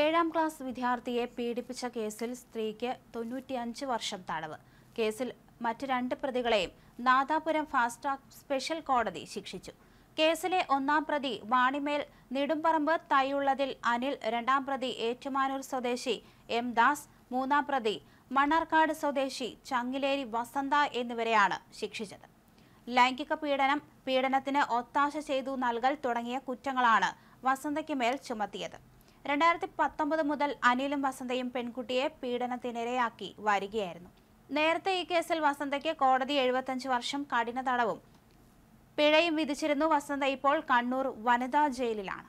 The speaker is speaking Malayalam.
ഏഴാം ക്ലാസ് വിദ്യാർത്ഥിയെ പീഡിപ്പിച്ച കേസിൽ സ്ത്രീക്ക് തൊണ്ണൂറ്റിയഞ്ച് വർഷം തടവ് കേസിൽ മറ്റ് രണ്ട് പ്രതികളെയും നാദാപുരം ഫാസ്റ്റ് ട്രാക്ക് സ്പെഷ്യൽ കോടതി ശിക്ഷിച്ചു കേസിലെ ഒന്നാം പ്രതി വാണിമേൽ നെടുമ്പറമ്പ് തൈയുള്ളതിൽ അനിൽ രണ്ടാം പ്രതി ഏറ്റുമാനൂർ സ്വദേശി എം ദാസ് മൂന്നാം പ്രതി മണ്ണാർക്കാട് സ്വദേശി ചങ്ങിലേരി വസന്ത എന്നിവരെയാണ് ശിക്ഷിച്ചത് ലൈംഗിക പീഡനം പീഡനത്തിന് ഒത്താശ ചെയ്തു നൽകൽ തുടങ്ങിയ കുറ്റങ്ങളാണ് വസന്തയ്ക്ക് മേൽ ചുമത്തിയത് രണ്ടായിരത്തി പത്തൊമ്പത് മുതൽ അനിലും വസന്തയും പെൺകുട്ടിയെ പീഡനത്തിനിരയാക്കി വരികയായിരുന്നു നേരത്തെ ഈ കേസിൽ വസന്തയ്ക്ക് കോടതി എഴുപത്തഞ്ച് വർഷം കഠിന തടവും പിഴയും വിധിച്ചിരുന്നു വസന്ത ഇപ്പോൾ കണ്ണൂർ വനിതാ ജയിലിലാണ്